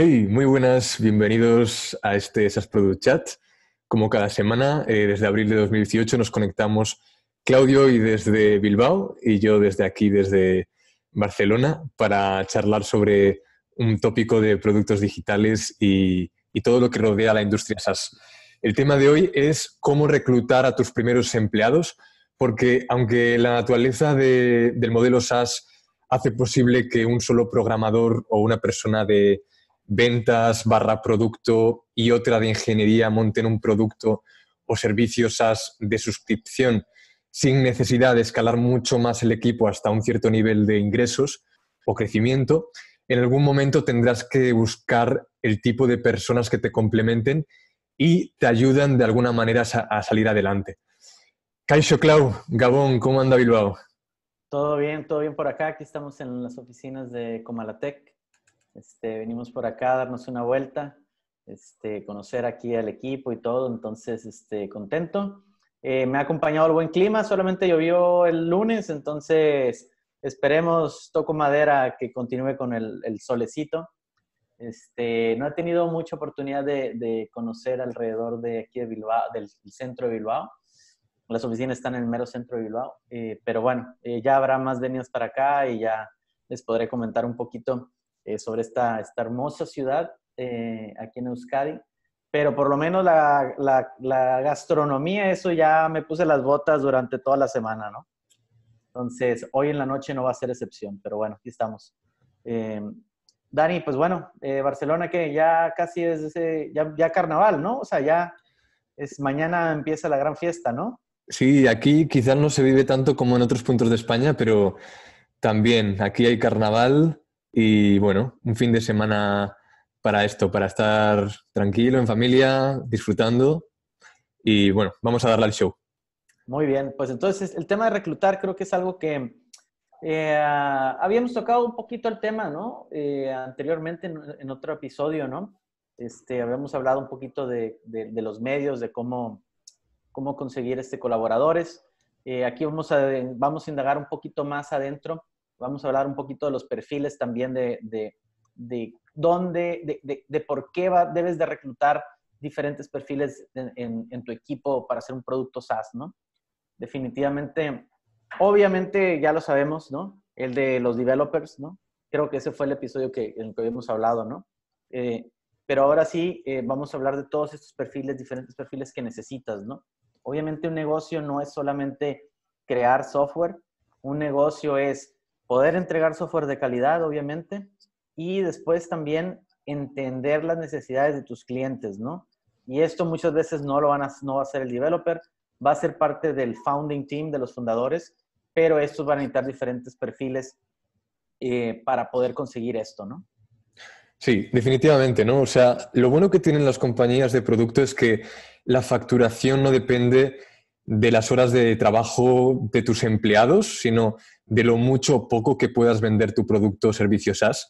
Hey, muy buenas, bienvenidos a este SaaS Product Chat. Como cada semana, eh, desde abril de 2018 nos conectamos Claudio y desde Bilbao y yo desde aquí, desde Barcelona, para charlar sobre un tópico de productos digitales y, todo lo que rodea a la industria SaaS. El tema de hoy es cómo reclutar a tus primeros empleados, porque aunque la naturaleza del modelo SaaS hace posible que un solo programador o una persona de, ventas barra producto y otra de ingeniería monten un producto o servicios de suscripción sin necesidad de escalar mucho más el equipo hasta un cierto nivel de ingresos o crecimiento, en algún momento tendrás que buscar el tipo de personas que te complementen y te ayudan de alguna manera a salir adelante. Caixo Clau, Gabón, ¿cómo anda Bilbao? Todo bien, todo bien por acá. Aquí estamos en las oficinas de Comalatec este, venimos por acá a darnos una vuelta, este, conocer aquí al equipo y todo, entonces este, contento. Eh, me ha acompañado el buen clima, solamente llovió el lunes, entonces esperemos, toco madera, que continúe con el, solecito. Este, no he tenido mucha oportunidad de, conocer alrededor de aquí de Bilbao, del centro de Bilbao. Las oficinas están en el mero centro de Bilbao, eh, pero bueno, eh, ya habrá más venidas para acá y ya les podré comentar un poquito eh, sobre esta, esta hermosa ciudad eh, aquí en Euskadi. Pero por lo menos la, gastronomía, eso ya me puse las botas durante toda la semana, ¿no? Entonces, hoy en la noche no va a ser excepción, pero bueno, aquí estamos. Eh, Dani, pues bueno, Barcelona que ya casi es ya, carnaval, ¿no? O sea, ya es mañana empieza la gran fiesta, ¿no? Sí, aquí quizás no se vive tanto como en otros puntos de España, pero también aquí hay carnaval, y bueno, un fin de semana para esto, para estar tranquilo, en familia, disfrutando. Y bueno, vamos a darle al show. Muy bien, pues entonces el tema de reclutar creo que es algo que eh, habíamos tocado un poquito el tema, ¿no? Eh, anteriormente en, otro episodio, ¿no? Este, habíamos hablado un poquito de, los medios, de cómo, cómo conseguir este, colaboradores. Eh, aquí vamos a, vamos a indagar un poquito más adentro Vamos a hablar un poquito de los perfiles también de, de, de dónde, de, de, por qué debes de reclutar diferentes perfiles en, en, tu equipo para hacer un producto SaaS, ¿no? Definitivamente, obviamente ya lo sabemos, ¿no? El de los developers, ¿no? Creo que ese fue el episodio que, en el que habíamos hablado, ¿no? Eh, pero ahora sí, eh, vamos a hablar de todos estos perfiles, diferentes perfiles que necesitas, ¿no? Obviamente un negocio no es solamente crear software, un negocio es poder entregar software de calidad, obviamente, y después también entender las necesidades de tus clientes, ¿no? Y esto muchas veces no lo van a, no va a ser el developer, va a ser parte del founding team, de los fundadores, pero estos van a necesitar diferentes perfiles eh, para poder conseguir esto, ¿no? Sí, definitivamente, ¿no? O sea, lo bueno que tienen las compañías de producto es que la facturación no depende de las horas de trabajo de tus empleados, sino de lo mucho o poco que puedas vender tu producto o servicio SaaS.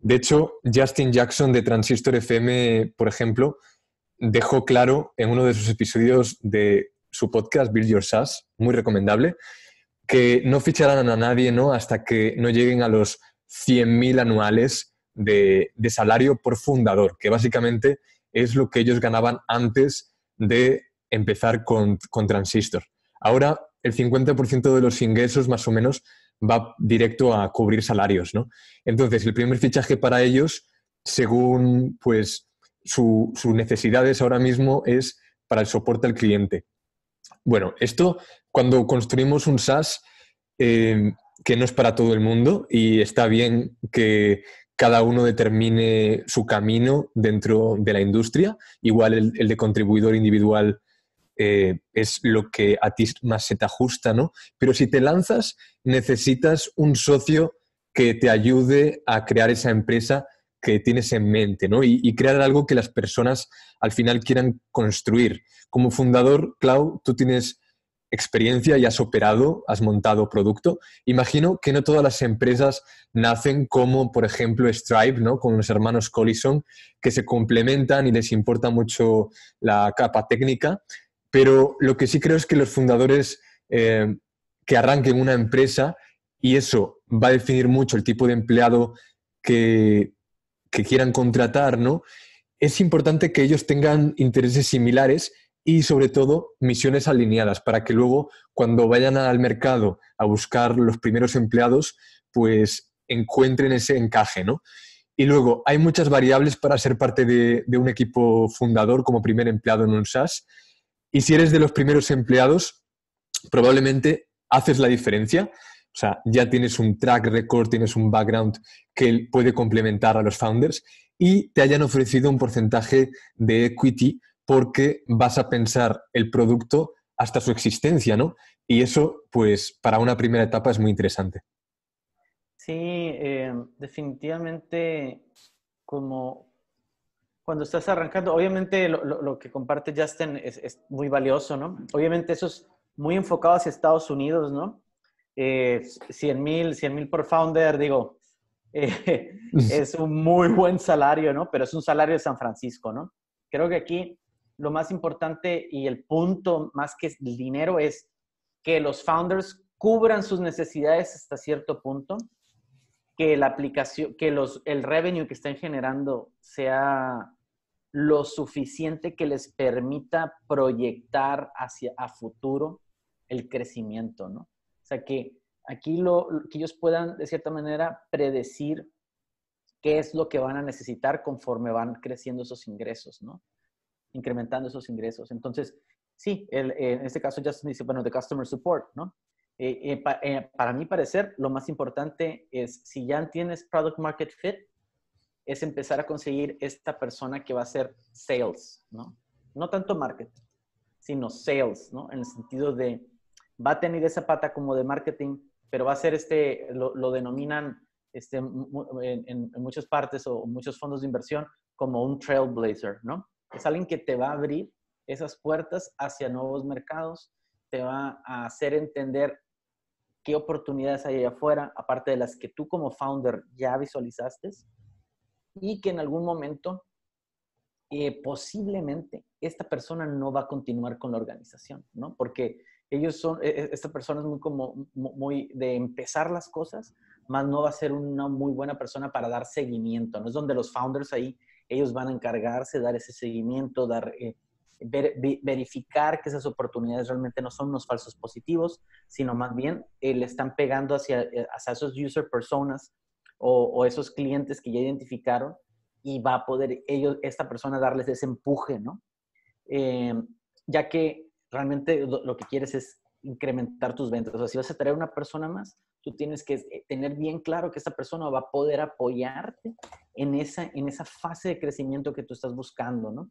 De hecho, Justin Jackson de Transistor FM, por ejemplo, dejó claro en uno de sus episodios de su podcast Build Your SaaS, muy recomendable, que no ficharán a nadie ¿no? hasta que no lleguen a los 100.000 anuales de, de, salario por fundador, que básicamente es lo que ellos ganaban antes de empezar con, transistor. Ahora el 50% de los ingresos más o menos va directo a cubrir salarios, Entonces, el primer fichaje para ellos, según pues sus necesidades ahora mismo, es para el soporte al cliente. Bueno, esto cuando construimos un SaaS eh, que no es para todo el mundo y está bien que cada uno determine su camino dentro de la industria, igual el de contribuidor individual eh, es lo que a ti más se te ajusta, ¿no? Pero si te lanzas, necesitas un socio que te ayude a crear esa empresa que tienes en mente, ¿no? Y, y, crear algo que las personas al final quieran construir. Como fundador, Clau, tú tienes experiencia y has operado, has montado producto. Imagino que no todas las empresas nacen como, por ejemplo, Stripe, ¿no? Con los hermanos Collison, que se complementan y les importa mucho la capa técnica. Pero lo que sí creo es que los fundadores eh, que arranquen una empresa, y eso va a definir mucho el tipo de empleado que, quieran contratar, ¿no? Es importante que ellos tengan intereses similares y sobre todo misiones alineadas para que luego cuando vayan al mercado a buscar los primeros empleados, pues encuentren ese encaje, Y luego hay muchas variables para ser parte de un equipo fundador como primer empleado en un SaaS y si eres de los primeros empleados, probablemente haces la diferencia. O sea, ya tienes un track record, tienes un background que puede complementar a los founders y te hayan ofrecido un porcentaje de equity porque vas a pensar el producto hasta su existencia, ¿no? Y eso, pues, para una primera etapa es muy interesante. Sí, eh, definitivamente como, cuando estás arrancando, obviamente lo, que comparte Justin es, es, muy valioso, ¿no? Obviamente eso es muy enfocado hacia Estados Unidos, ¿no? 100 eh, mil, 100 mil por founder, digo, eh, es un muy buen salario, ¿no? Pero es un salario de San Francisco, ¿no? Creo que aquí lo más importante y el punto más que el dinero es que los founders cubran sus necesidades hasta cierto punto, que la aplicación, que los, el revenue que estén generando sea lo suficiente que les permita proyectar hacia a futuro el crecimiento, ¿no? O sea, que aquí lo, que ellos puedan de cierta manera predecir qué es lo que van a necesitar conforme van creciendo esos ingresos, ¿no? Incrementando esos ingresos. Entonces, sí, eh, en este caso Justin dice, bueno, de customer support, ¿no? Eh, eh, para mí parecer, lo más importante es si ya tienes product market fit, es empezar a conseguir esta persona que va a ser sales, ¿no? No tanto marketing, sino sales, ¿no? En el sentido de, va a tener esa pata como de marketing, pero va a ser este, lo, denominan este, en, muchas partes o muchos fondos de inversión como un trailblazer, ¿no? Es alguien que te va a abrir esas puertas hacia nuevos mercados, te va a hacer entender qué oportunidades hay allá afuera, aparte de las que tú como founder ya visualizaste, y que en algún momento eh, posiblemente esta persona no va a continuar con la organización, ¿no? Porque ellos son, e, e, esta persona es muy como, muy de empezar las cosas, más no va a ser una muy buena persona para dar seguimiento, ¿no? Es donde los founders ahí, ellos van a encargarse dar ese seguimiento, dar... Eh, verificar que esas oportunidades realmente no son unos falsos positivos, sino más bien eh, le están pegando hacia, hacia esos user personas o, esos clientes que ya identificaron y va a poder ellos, esta persona darles ese empuje, ¿no? Eh, ya que realmente lo que quieres es incrementar tus ventas. O sea, si vas a traer una persona más, tú tienes que eh, tener bien claro que esta persona va a poder apoyarte en esa, en esa fase de crecimiento que tú estás buscando, ¿no?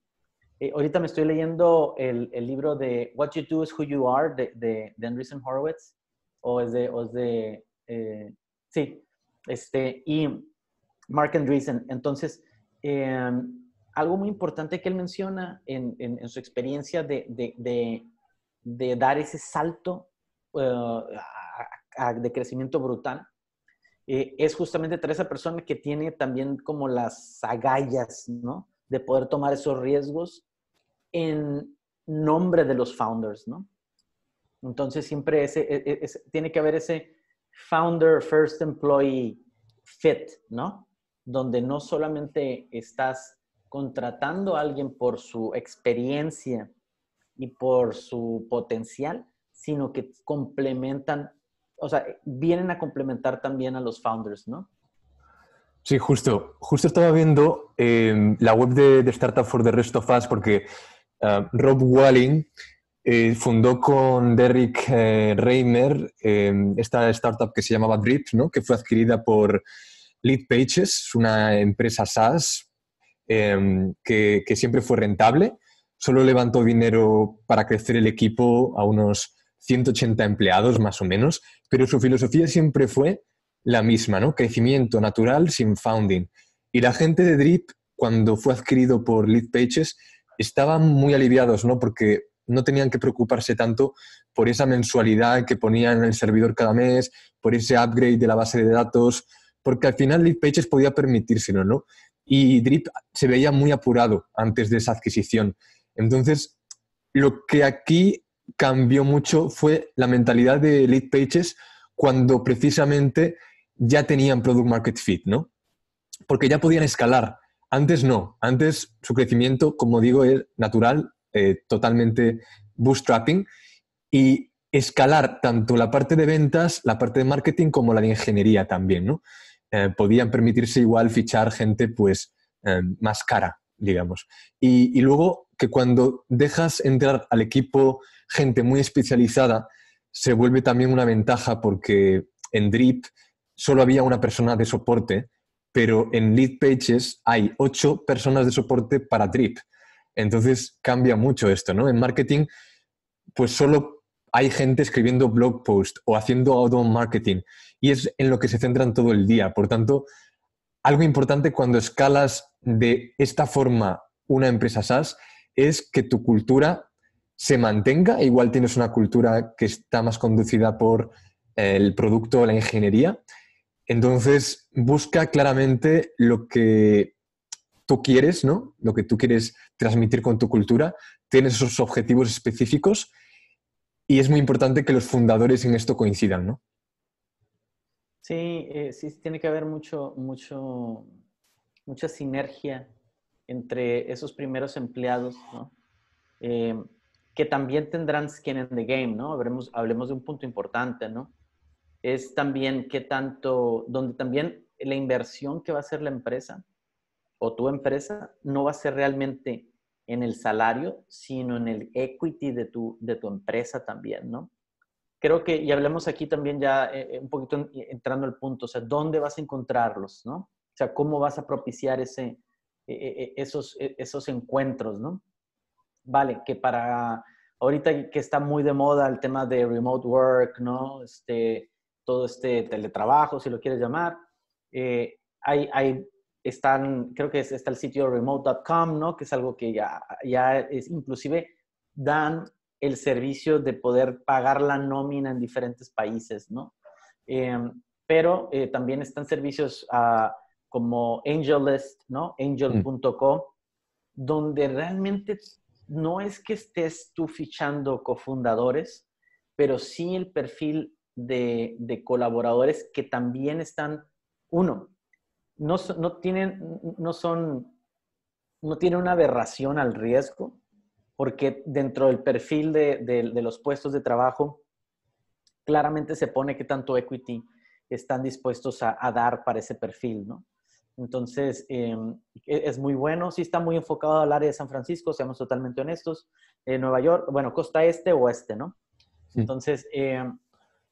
Eh, ahorita me estoy leyendo el, libro de What You Do Is Who You Are de, Andreessen Horowitz, o es de, o de sí, este, y Mark Andreessen. Entonces, em, algo muy importante que él menciona en, su experiencia de, de, dar ese salto eh, de crecimiento brutal eh, es justamente traer esa persona que tiene también como las agallas, ¿no? De poder tomar esos riesgos en nombre de los founders, ¿no? Entonces siempre ese e, e, tiene que haber ese, founder first employee fit, ¿no? Donde no solamente estás contratando a alguien por su experiencia y por su potencial, sino que complementan, o sea, vienen a complementar también a los founders, ¿no? Sí, justo. Justo estaba viendo eh, la web de, Startup for the Rest of Us porque ah, Rob Walling eh, fundó con Derrick eh, Reiner eh, esta startup que se llamaba Drip, ¿no? que fue adquirida por Leadpages, Pages, una empresa SaaS em, que, siempre fue rentable. Solo levantó dinero para crecer el equipo a unos 180 empleados más o menos, pero su filosofía siempre fue la misma, ¿no? crecimiento natural sin founding. Y la gente de Drip, cuando fue adquirido por Leadpages, estaban muy aliviados, ¿no? porque no tenían que preocuparse tanto por esa mensualidad que ponían en el servidor cada mes, por ese upgrade de la base de datos, porque al final Leadpages podía permitírselo, ¿no? Y Drip se veía muy apurado antes de esa adquisición. Entonces, lo que aquí cambió mucho fue la mentalidad de Leadpages cuando precisamente ya tenían Product Market Fit, ¿no? Porque ya podían escalar. Antes no. Antes su crecimiento, como digo, es natural eh, totalmente bootstrapping y escalar tanto la parte de ventas, la parte de marketing como la de ingeniería también, ¿no? Eh, podían permitirse igual fichar gente pues em, más cara, digamos. Y, y, luego que cuando dejas entrar al equipo gente muy especializada, se vuelve también una ventaja porque en Drip solo había una persona de soporte, pero en Lead Pages hay ocho personas de soporte para Drip. Entonces cambia mucho esto, ¿no? En marketing, pues solo hay gente escribiendo blog posts o haciendo auto marketing y es en lo que se centran todo el día. Por tanto, algo importante cuando escalas de esta forma una empresa SaaS es que tu cultura se mantenga. Igual tienes una cultura que está más conducida por eh, el producto o la ingeniería. Entonces, busca claramente lo que tú quieres, ¿no? Lo que tú quieres transmitir con tu cultura, tienes esos objetivos específicos y es muy importante que los fundadores en esto coincidan, ¿no? Sí, eh, sí, tiene que haber mucho, mucho, mucha sinergia entre esos primeros empleados, ¿no? Eh, que también tendrán skin in the game, ¿no? Hablemos, hablemos de un punto importante, ¿no? Es también qué tanto, donde también la inversión que va a hacer la empresa o tu empresa no va a ser realmente en el salario, sino en el equity de tu, de tu empresa también, ¿no? Creo que, y hablemos aquí también ya eh, eh, un poquito eh, entrando al punto, o sea, ¿dónde vas a encontrarlos, no? O sea, ¿cómo vas a propiciar ese, esos, esos encuentros, no? Vale, que para ahorita que está muy de moda el tema de remote work, ¿no? Este, todo este teletrabajo, si lo quieres llamar, hay, hay están, creo que está el sitio remote.com, ¿no? Que es algo que ya, ya es, inclusive dan el servicio de poder pagar la nómina en diferentes países, ¿no? Eh, pero eh, también están servicios ah, como AngelList, ¿no? Mm. Angel.co, donde realmente no es que estés tú fichando cofundadores, pero sí el perfil de, de colaboradores que también están, uno, no, tienen, no son, no una aberración al riesgo, porque dentro del perfil de, los puestos de trabajo, claramente se pone qué tanto equity están dispuestos a, dar para ese perfil, ¿no? Entonces, em, e, es muy bueno, sí está muy enfocado al área de San Francisco, seamos totalmente honestos, eh, Nueva York, bueno, costa este o este, ¿no? Entonces, em,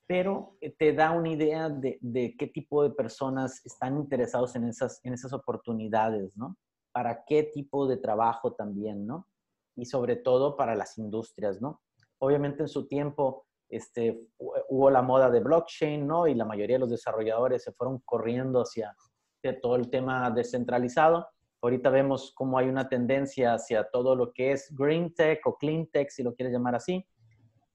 pero eh, te da una idea de, qué tipo de personas están interesados en esas, oportunidades, ¿no? Para qué tipo de trabajo también, ¿no? Y sobre todo para las industrias, ¿no? Obviamente en su tiempo este, hubo la moda de blockchain, ¿no? Y la mayoría de los desarrolladores se fueron corriendo hacia todo el tema descentralizado. Ahorita vemos cómo hay una tendencia hacia todo lo que es green tech o clean tech, si lo quieres llamar así,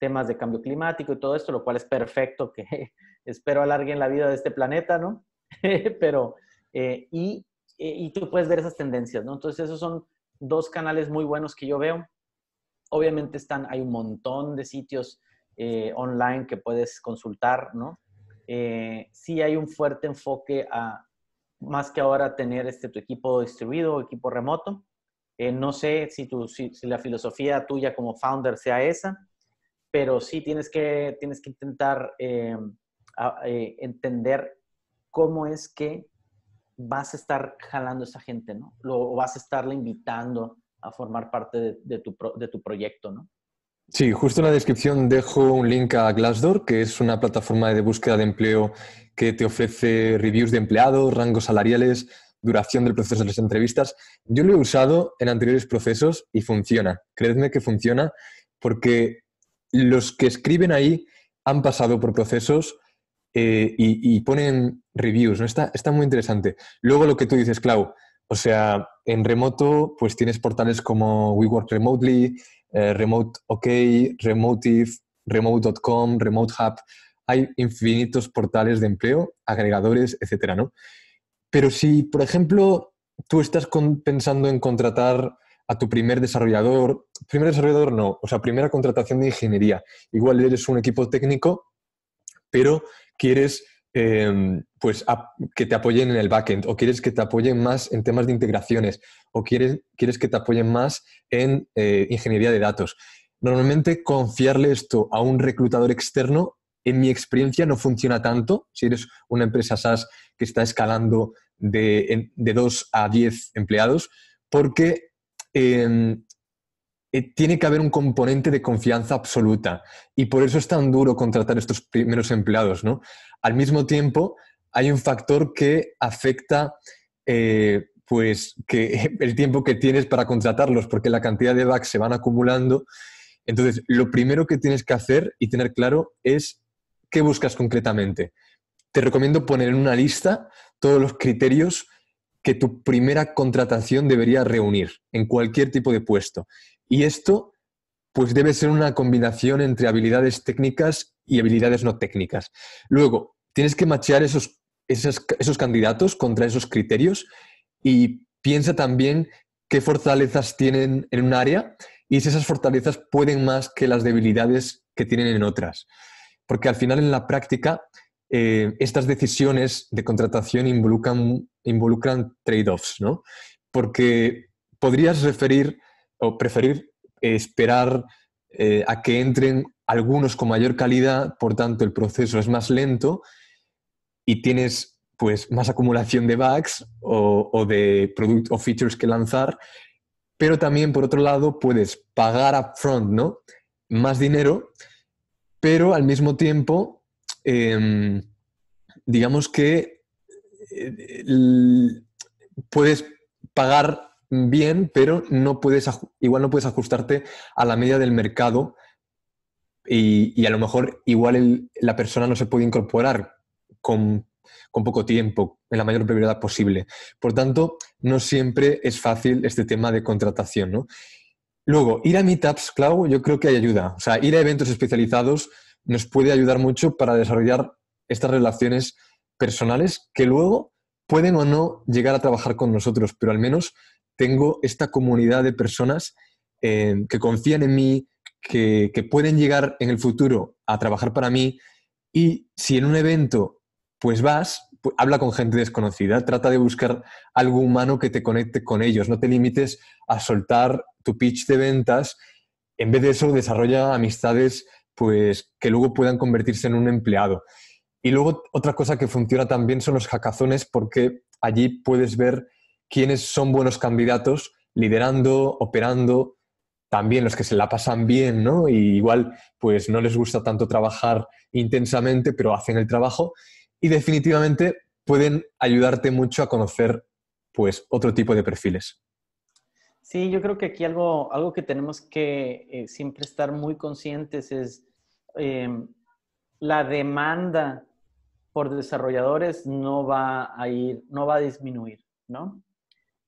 temas de cambio climático y todo esto, lo cual es perfecto, que espero alarguen la vida de este planeta, ¿no? Pero, eh, eh, y, tú puedes ver esas tendencias, ¿no? Entonces, esos son dos canales muy buenos que yo veo. Obviamente están, hay un montón de sitios eh, online que puedes consultar, ¿no? sí hay un fuerte enfoque a, más que ahora, tener este, tu equipo distribuido, equipo remoto. no sé si, tu, si, la filosofía tuya como founder sea esa, pero sí tienes que, tienes que intentar eh, eh, entender cómo es que vas a estar jalando a esa gente, ¿no? O vas a estarla invitando a formar parte de, tu, de tu proyecto, ¿no? Sí, justo en la descripción dejo un link a Glassdoor, que es una plataforma de búsqueda de empleo que te ofrece reviews de empleados, rangos salariales, duración del proceso de las entrevistas. Yo lo he usado en anteriores procesos y funciona. Creedme que funciona porque los que escriben ahí han pasado por procesos eh, y, ponen reviews, ¿no? Está, muy interesante. Luego lo que tú dices, Clau, o sea, en remoto, pues tienes portales como WeWork Remotely, eh, Remote OK, Remotive, Remote.com, Remote Hub. Hay infinitos portales de empleo, agregadores, etcétera, ¿no? Pero si, por ejemplo, tú estás pensando en contratar a tu primer desarrollador, primer desarrollador no, o sea, primera contratación de ingeniería. Igual eres un equipo técnico, pero quieres em, pues que te apoyen en el backend o quieres que te apoyen más en temas de integraciones o quieres, quieres que te apoyen más en eh, ingeniería de datos. Normalmente confiarle esto a un reclutador externo, en mi experiencia, no funciona tanto. Si eres una empresa SaaS que está escalando de, de 2 a 10 empleados, porque eh, tiene que haber un componente de confianza absoluta. Y por eso es tan duro contratar estos primeros empleados, ¿no? Al mismo tiempo, hay un factor que afecta eh, pues que el tiempo que tienes para contratarlos, porque la cantidad de bugs se van acumulando. Entonces, lo primero que tienes que hacer y tener claro es qué buscas concretamente. Te recomiendo poner en una lista todos los criterios que tu primera contratación debería reunir en cualquier tipo de puesto. Y esto, pues debe ser una combinación entre habilidades técnicas y habilidades no técnicas. Luego, tienes que machear esos, esos, esos candidatos contra esos criterios y piensa también qué fortalezas tienen en un área y si esas fortalezas pueden más que las debilidades que tienen en otras. Porque al final en la práctica eh, estas decisiones de contratación involucran, involucran trade-offs, ¿no? Porque podrías referir o preferir esperar eh, a que entren algunos con mayor calidad, por tanto el proceso es más lento y tienes pues más acumulación de bugs o, de product o features que lanzar, pero también por otro lado puedes pagar upfront, ¿no? Más dinero, pero al mismo tiempo Em, digamos que eh, puedes pagar bien, pero no puedes, igual no puedes ajustarte a la media del mercado y, a lo mejor igual la persona no se puede incorporar con, poco tiempo, en la mayor brevedad posible. Por tanto, no siempre es fácil este tema de contratación. Luego, ir a meetups, Clau, yo creo que hay ayuda. O sea, ir a eventos especializados nos puede ayudar mucho para desarrollar estas relaciones personales que luego pueden o no llegar a trabajar con nosotros, pero al menos tengo esta comunidad de personas eh, que confían en mí, que, que pueden llegar en el futuro a trabajar para mí y si en un evento pues vas, habla con gente desconocida, trata de buscar algo humano que te conecte con ellos, no te limites a soltar tu pitch de ventas, en vez de eso desarrolla amistades pues que luego puedan convertirse en un empleado. Y luego otra cosa que funciona también son los jacazones porque allí puedes ver quiénes son buenos candidatos liderando, operando, también los que se la pasan bien, ¿no? Y igual pues no les gusta tanto trabajar intensamente, pero hacen el trabajo y definitivamente pueden ayudarte mucho a conocer pues otro tipo de perfiles. Sí, yo creo que aquí algo, algo que tenemos que eh, siempre estar muy conscientes es em, la demanda por desarrolladores no va a ir, no va a disminuir, ¿no?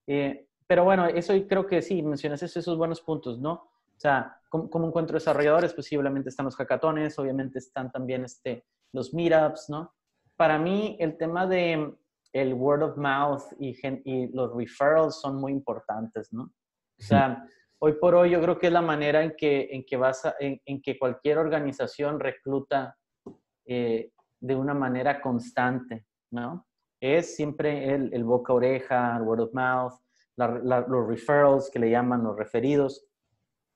Eh, pero bueno, eso creo que sí, mencionas esos buenos puntos, ¿no? O sea, ¿cómo, encuentro desarrolladores? Posiblemente pues están los hackatones, obviamente están también este, los meetups, ¿no? Para mí, el tema de el word of mouth y, y los referrals son muy importantes, ¿no? O sea, hoy por hoy yo creo que es la manera en que, en que, vas en, que cualquier organización recluta eh, de una manera constante, ¿no? Es siempre el, boca a oreja, el word of mouth, los referrals que le llaman los referidos.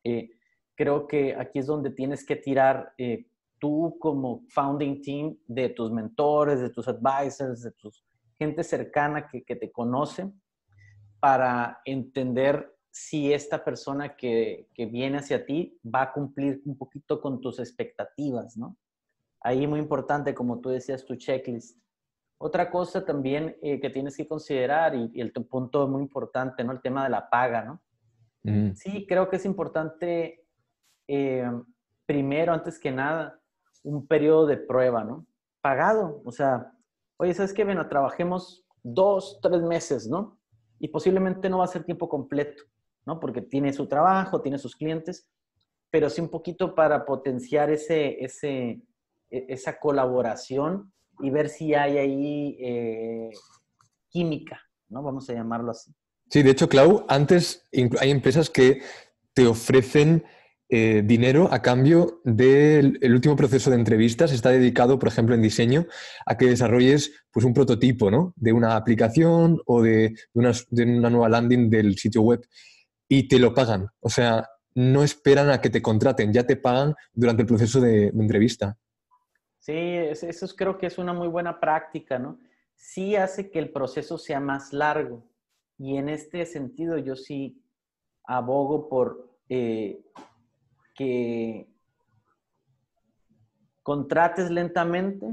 Eh, creo que aquí es donde tienes que tirar eh, tú como founding team de tus mentores, de tus advisors, de tus gente cercana que, que te conoce para entender si esta persona que, viene hacia ti va a cumplir un poquito con tus expectativas, ¿no? Ahí muy importante, como tú decías, tu checklist. Otra cosa también eh, que tienes que considerar y, el punto muy importante, ¿no? El tema de la paga, ¿no? Mm. Sí, creo que es importante, eh, primero, antes que nada, un periodo de prueba, ¿no? Pagado, o sea, oye, ¿sabes qué? Bueno, trabajemos dos, tres meses, ¿no? Y posiblemente no va a ser tiempo completo. ¿no? Porque tiene su trabajo, tiene sus clientes, pero sí un poquito para potenciar ese, ese, e, esa colaboración y ver si hay ahí eh, química, ¿no? Vamos a llamarlo así. Sí, de hecho, Clau, antes hay empresas que te ofrecen eh, dinero a cambio del último proceso de entrevistas. Está dedicado, por ejemplo, en diseño, a que desarrolles pues, un prototipo ¿no? de una aplicación o de, de, una, de una nueva landing del sitio web y te lo pagan. O sea, no esperan a que te contraten, ya te pagan durante el proceso de, entrevista. Sí, eso creo que es una muy buena práctica, ¿no? Sí hace que el proceso sea más largo. Y en este sentido yo sí abogo por eh, que contrates lentamente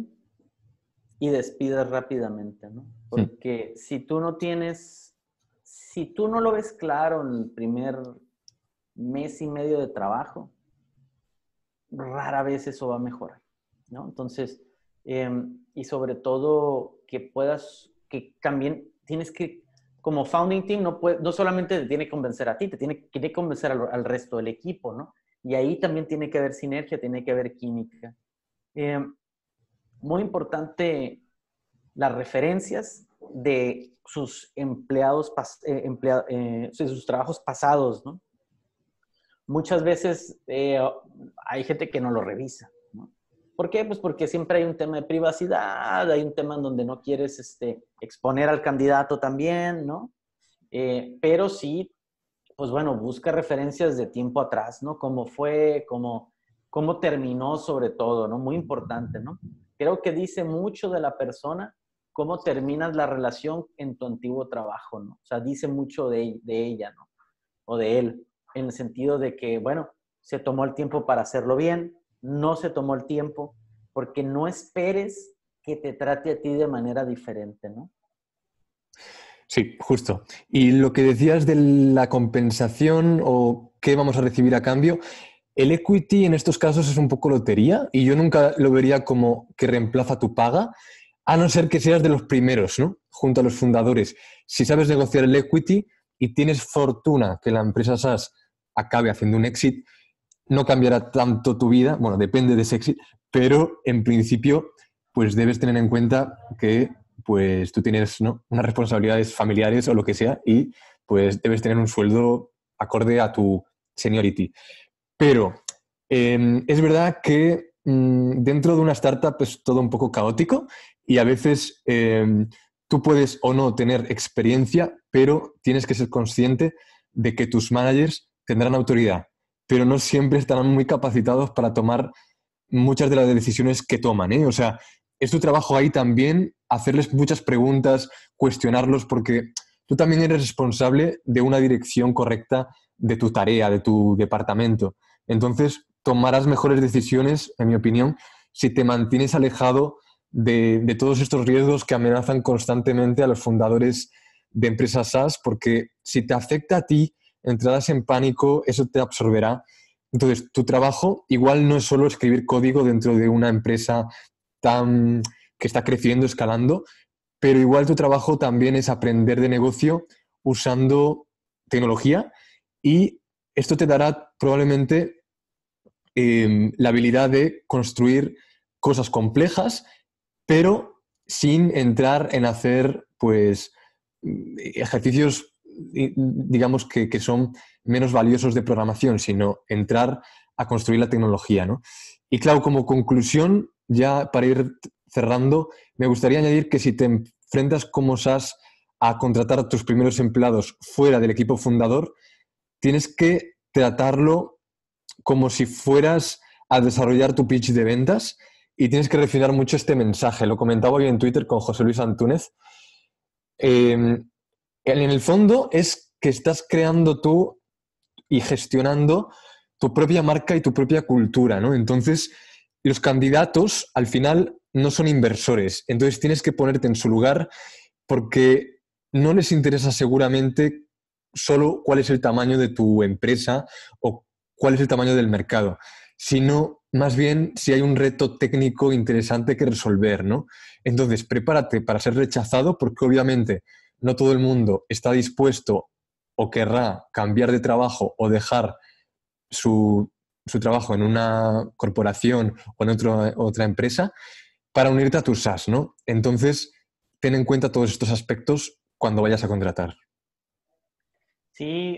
y despidas rápidamente, ¿no? Porque si tú no tienes si tú no lo ves claro en el primer mes y medio de trabajo, rara vez eso va a mejorar, ¿no? Entonces, em, y sobre todo que puedas, que también tienes que, como founding team, no, puede, solamente te tiene que convencer a ti, te tiene, que convencer al, resto del equipo, ¿no? Y ahí también tiene que haber sinergia, tiene que haber química. Em, muy importante las referencias, de sus empleados, eh, eh, de sus trabajos pasados, Muchas veces eh, hay gente que no lo revisa, ¿no? ¿Por qué? Pues porque siempre hay un tema de privacidad, hay un tema en donde no quieres este, exponer al candidato también, ¿no? pero sí, pues bueno, busca referencias de tiempo atrás, ¿no? Cómo fue, cómo, cómo terminó sobre todo, ¿no? Muy importante, ¿no? Creo que dice mucho de la persona cómo terminas la relación en tu antiguo trabajo, ¿no? O sea, dice mucho de, ella, ¿no? O de él, en el sentido de que, bueno, se tomó el tiempo para hacerlo bien, no se tomó el tiempo, porque no esperes que te trate a ti de manera diferente, ¿no? Sí, justo. Y lo que decías de la compensación o qué vamos a recibir a cambio, el equity en estos casos es un poco lotería y yo nunca lo vería como que reemplaza tu paga a no ser que seas de los primeros, ¿no? Junto a los fundadores. Si sabes negociar el equity y tienes fortuna que la empresa SaaS acabe haciendo un exit, no cambiará tanto tu vida, bueno, depende de ese exit, pero en principio, pues debes tener en cuenta que pues tú tienes unas responsabilidades familiares o lo que sea y pues debes tener un sueldo acorde a tu seniority. Pero em, es verdad que mm, dentro de una startup es todo un poco caótico y a veces em, tú puedes o no tener experiencia, pero tienes que ser consciente de que tus managers tendrán autoridad, pero no siempre estarán muy capacitados para tomar muchas de las decisiones que toman. ¿eh? O sea, es tu trabajo ahí también hacerles muchas preguntas, cuestionarlos, porque tú también eres responsable de una dirección correcta de tu tarea, de tu departamento. Entonces, tomarás mejores decisiones, en mi opinión, si te mantienes alejado de, todos estos riesgos que amenazan constantemente a los fundadores de empresas SaaS, porque si te afecta a ti, entradas en pánico, eso te absorberá. Entonces, tu trabajo igual no es solo escribir código dentro de una empresa tan que está creciendo, escalando, pero igual tu trabajo también es aprender de negocio usando tecnología y esto te dará probablemente em, la habilidad de construir cosas complejas pero sin entrar en hacer pues ejercicios digamos que, son menos valiosos de programación, sino entrar a construir la tecnología. Y claro, como conclusión, ya para ir cerrando, me gustaría añadir que si te enfrentas como SAS a contratar a tus primeros empleados fuera del equipo fundador, tienes que tratarlo como si fueras a desarrollar tu pitch de ventas y tienes que refinar mucho este mensaje. Lo comentaba hoy en Twitter con José Luis Antúnez. Em, en el fondo es que estás creando tú y gestionando tu propia marca y tu propia cultura, ¿no? Entonces, los candidatos al final no son inversores. Entonces tienes que ponerte en su lugar porque no les interesa seguramente solo cuál es el tamaño de tu empresa o cuál es el tamaño del mercado sino más bien si hay un reto técnico interesante que resolver, ¿no? Entonces, prepárate para ser rechazado porque obviamente no todo el mundo está dispuesto o querrá cambiar de trabajo o dejar su, trabajo en una corporación o en otra empresa para unirte a tu SaaS, ¿no? Entonces, ten en cuenta todos estos aspectos cuando vayas a contratar. Sí,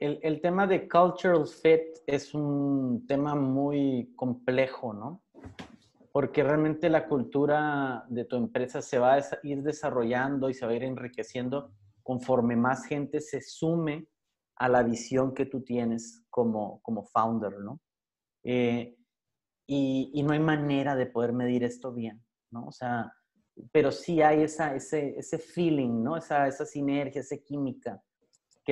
el, tema de cultural fit es un tema muy complejo, ¿no? Porque realmente la cultura de tu empresa se va a ir desarrollando y se va a ir enriqueciendo conforme más gente se sume a la visión que tú tienes como, como founder, ¿no? Eh, y, no hay manera de poder medir esto bien, ¿no? O sea, pero sí hay ese, ese feeling, ¿no? Esa, esa sinergia, esa química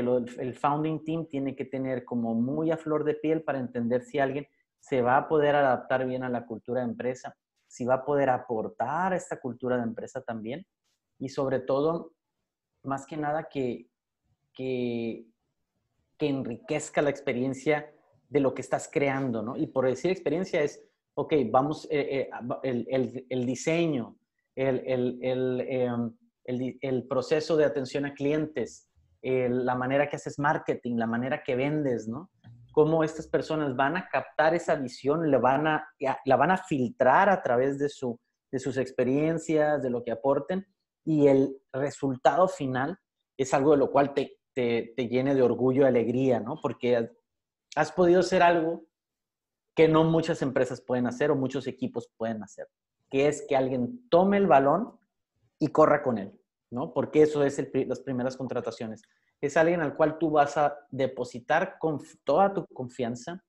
el founding team tiene que tener como muy a flor de piel para entender si alguien se va a poder adaptar bien a la cultura de empresa, si va a poder aportar a esta cultura de empresa también y sobre todo, más que nada, que, que, que enriquezca la experiencia de lo que estás creando, ¿no? Y por decir experiencia es, ok, vamos, eh, eh, el, el, el, diseño, em, el, el, proceso de atención a clientes, eh, la manera que haces marketing, la manera que vendes, ¿no? Cómo estas personas van a captar esa visión, la van a, la van a filtrar a través de, su, sus experiencias, de lo que aporten, y el resultado final es algo de lo cual te, te, te llene de orgullo y alegría, ¿no? Porque has podido hacer algo que no muchas empresas pueden hacer o muchos equipos pueden hacer, que es que alguien tome el balón y corra con él. ¿no? Porque eso es las primeras contrataciones. Es alguien al cual tú vas a depositar con toda tu confianza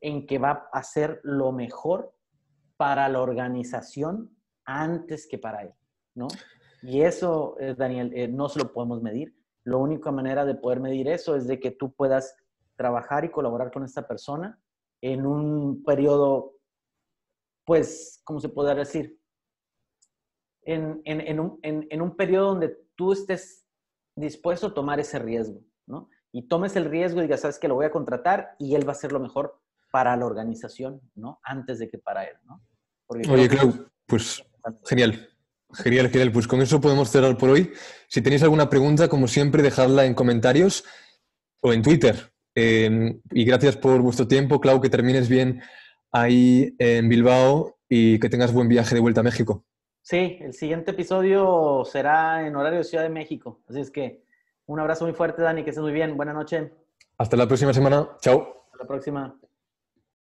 en que va a hacer lo mejor para la organización antes que para él, ¿no? Y eso, eh, Daniel, eh, no se lo podemos medir. La única manera de poder medir eso es de que tú puedas trabajar y colaborar con esta persona en un periodo, pues, ¿cómo se puede decir? en, un, en, periodo donde tú estés dispuesto a tomar ese riesgo, ¿no? Y tomes el riesgo y digas, sabes que lo voy a contratar y él va a ser lo mejor para la organización, ¿no? Antes de que para él, ¿no? Oye, creo, pues genial. Genial, genial. Pues con eso podemos cerrar por hoy. Si tenéis alguna pregunta, como siempre, dejadla en comentarios o en Twitter. Em, y gracias por vuestro tiempo, Clau, que termines bien ahí en Bilbao y que tengas buen viaje de vuelta a México. Sí, el siguiente episodio será en horario de Ciudad de México. Así es que un abrazo muy fuerte, Dani, que estés muy bien. Buenas noches. Hasta la próxima semana. Chao. Hasta la próxima.